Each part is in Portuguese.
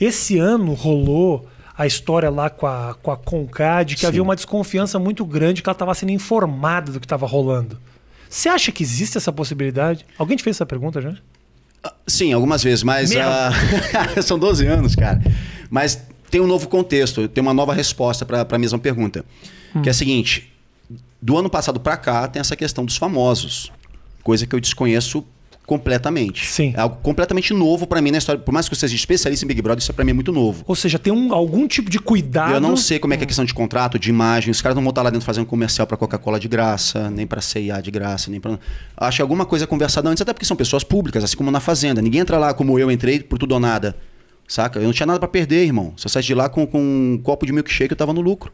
Esse ano rolou a história lá com a, com a Concad, que Sim. havia uma desconfiança muito grande que ela estava sendo informada do que estava rolando. Você acha que existe essa possibilidade? Alguém te fez essa pergunta já? Ah, sim, algumas vezes, mas uh... são 12 anos, cara. Mas tem um novo contexto, tem uma nova resposta para a mesma pergunta. Hum. Que é a seguinte: do ano passado para cá tem essa questão dos famosos, coisa que eu desconheço completamente. Sim. É algo completamente novo para mim na história. Por mais que eu seja especialista em Big Brother, isso para mim é muito novo. Ou seja, tem um, algum tipo de cuidado. Eu não sei como é que é a questão de contrato, de imagem. Os caras não vão estar lá dentro fazendo comercial para Coca-Cola de graça, nem para C&A de graça, nem para Acho alguma coisa é conversada antes, até porque são pessoas públicas, assim como na fazenda. Ninguém entra lá como eu entrei por tudo ou nada. Saca? Eu não tinha nada para perder, irmão. Se eu saísse de lá com, com um copo de milkshake, eu tava no lucro.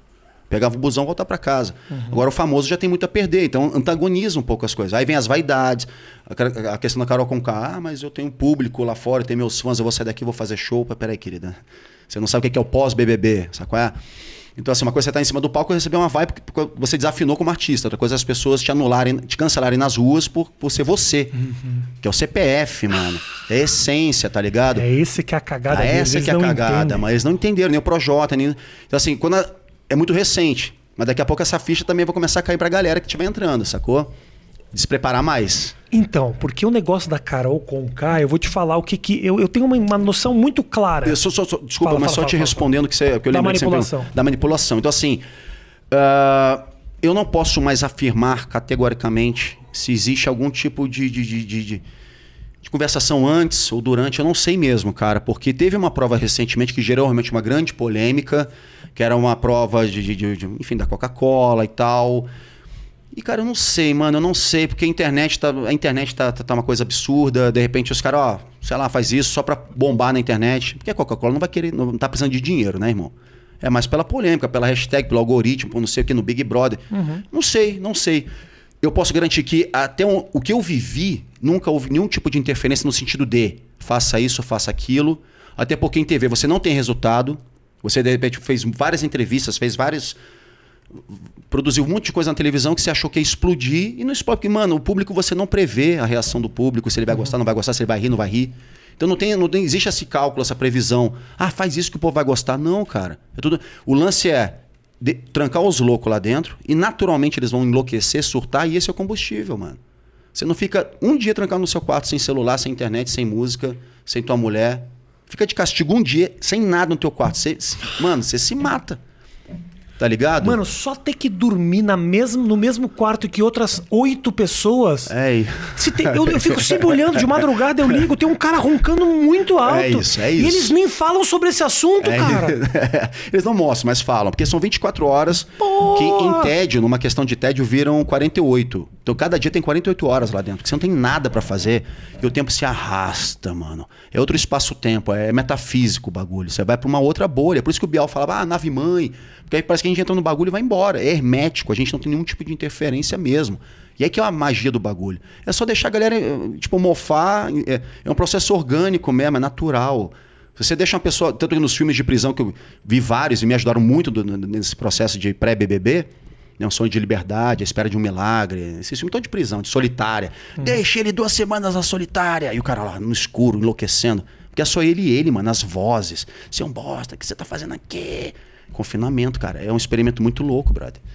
Pegava o busão, voltava para casa. Uhum. Agora o famoso já tem muito a perder, então antagoniza um pouco as coisas. Aí vem as vaidades, a questão da Carol com K, ah, mas eu tenho um público lá fora, tenho meus fãs, eu vou sair daqui, vou fazer show. Peraí, querida, você não sabe o que é, é o pós-BBB, sabe qual é? Então, assim, uma coisa é você estar tá em cima do palco e receber uma vibe porque você desafinou como artista. Outra coisa é as pessoas te anularem, te cancelarem nas ruas por, por ser você. Uhum. Que é o CPF, mano. É a essência, tá ligado? É esse que é a cagada. É essa que é a cagada, entendem. mas eles não entenderam, nem o Projota, nem... Então, assim, quando a é muito recente. Mas daqui a pouco essa ficha também vai começar a cair pra galera que estiver entrando, sacou? Despreparar mais. Então, porque o negócio da Carol com K, eu vou te falar o que que. Eu, eu tenho uma, uma noção muito clara. Eu desculpa, fala, mas fala, só fala, te respondendo que você. Que eu da manipulação. Sempre, da manipulação. Então, assim. Uh, eu não posso mais afirmar categoricamente se existe algum tipo de, de, de, de de conversação antes ou durante, eu não sei mesmo, cara, porque teve uma prova recentemente que gerou realmente uma grande polêmica que era uma prova de, de, de, de enfim, da Coca-Cola e tal. E, cara, eu não sei, mano, eu não sei, porque a internet tá, a internet tá, tá, tá uma coisa absurda. De repente os caras, ó, sei lá, faz isso só pra bombar na internet. Porque a Coca-Cola não vai querer, não tá precisando de dinheiro, né, irmão? É mais pela polêmica, pela hashtag, pelo algoritmo, não sei o que, no Big Brother. Uhum. Não sei, não sei. Eu posso garantir que até um, o que eu vivi, nunca houve nenhum tipo de interferência no sentido de faça isso, faça aquilo. Até porque em TV você não tem resultado, você, de repente, fez várias entrevistas, fez vários. Produziu um monte de coisa na televisão que você achou que ia explodir e não explode. Porque, mano, o público você não prevê a reação do público, se ele vai uhum. gostar, não vai gostar, se ele vai rir, não vai rir. Então não tem, não tem, existe esse cálculo, essa previsão. Ah, faz isso que o povo vai gostar. Não, cara. É tudo... O lance é de, trancar os loucos lá dentro e naturalmente eles vão enlouquecer, surtar e esse é o combustível, mano. Você não fica um dia trancado no seu quarto sem celular, sem internet, sem música, sem tua mulher, Fica de castigo um dia, sem nada no teu quarto. Cê, mano, você se mata. Tá ligado? Mano, só ter que dormir na mesmo, no mesmo quarto que outras oito pessoas. É. Se eu, eu, fico sempre olhando de madrugada, eu é. ligo, tem um cara roncando muito é alto. É isso, é isso. E eles nem falam sobre esse assunto, é, cara. eles não mostram, mas falam, porque são 24 horas Porra. que em tédio, numa questão de tédio, viram 48. Então, cada dia tem 48 horas lá dentro, que você não tem nada para fazer e o tempo se arrasta, mano. É outro espaço-tempo, é metafísico o bagulho. Você vai para uma outra bolha. Por isso que o Bial falava, ah, nave-mãe. Porque aí parece que a gente entra no bagulho e vai embora. É hermético, a gente não tem nenhum tipo de interferência mesmo. E aí que é a magia do bagulho. É só deixar a galera, eh, tipo, mofar. É, é um processo orgânico mesmo, é natural. Você deixa uma pessoa, tanto que nos filmes de prisão que eu vi vários e me ajudaram muito do, nesse processo de pré-BBB, né, um sonho de liberdade, a espera de um milagre. Esse filme todo de prisão, de solitária. Hum. Deixa ele duas semanas na solitária. E o cara lá no escuro, enlouquecendo. Porque é só ele e ele, mano, as vozes. Você é um bosta, o que você tá fazendo aqui? Confinamento, cara. É um experimento muito louco, brother.